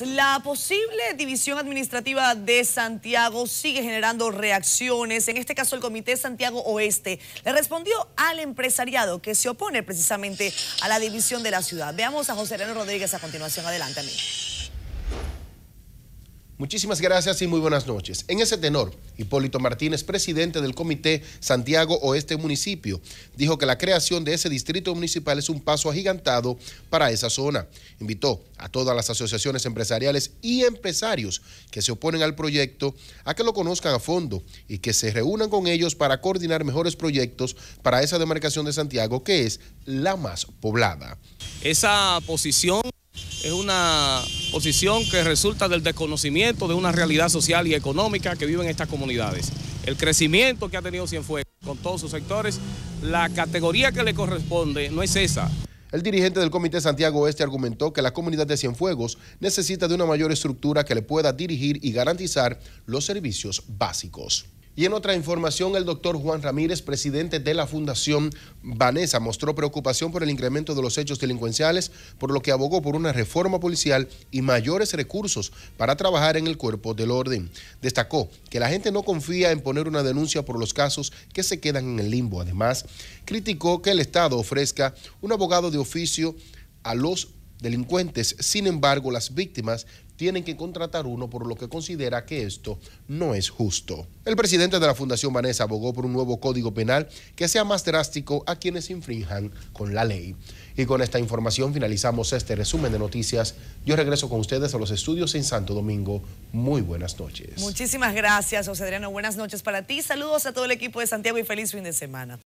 La posible división administrativa de Santiago sigue generando reacciones, en este caso el Comité Santiago Oeste le respondió al empresariado que se opone precisamente a la división de la ciudad. Veamos a José León Rodríguez a continuación. Adelante, amigo. Muchísimas gracias y muy buenas noches. En ese tenor, Hipólito Martínez, presidente del Comité Santiago Oeste Municipio, dijo que la creación de ese distrito municipal es un paso agigantado para esa zona. Invitó a todas las asociaciones empresariales y empresarios que se oponen al proyecto a que lo conozcan a fondo y que se reúnan con ellos para coordinar mejores proyectos para esa demarcación de Santiago que es la más poblada. Esa posición es una posición que resulta del desconocimiento de una realidad social y económica que viven estas comunidades. El crecimiento que ha tenido Cienfuegos con todos sus sectores, la categoría que le corresponde no es esa. El dirigente del Comité Santiago Oeste argumentó que la comunidad de Cienfuegos necesita de una mayor estructura que le pueda dirigir y garantizar los servicios básicos. Y en otra información, el doctor Juan Ramírez, presidente de la Fundación Vanessa, mostró preocupación por el incremento de los hechos delincuenciales, por lo que abogó por una reforma policial y mayores recursos para trabajar en el cuerpo del orden. Destacó que la gente no confía en poner una denuncia por los casos que se quedan en el limbo. Además, criticó que el Estado ofrezca un abogado de oficio a los delincuentes. Sin embargo, las víctimas tienen que contratar uno por lo que considera que esto no es justo. El presidente de la Fundación Vanessa abogó por un nuevo código penal que sea más drástico a quienes infrinjan con la ley. Y con esta información finalizamos este resumen de noticias. Yo regreso con ustedes a los estudios en Santo Domingo. Muy buenas noches. Muchísimas gracias, José Adriano. Buenas noches para ti. Saludos a todo el equipo de Santiago y feliz fin de semana.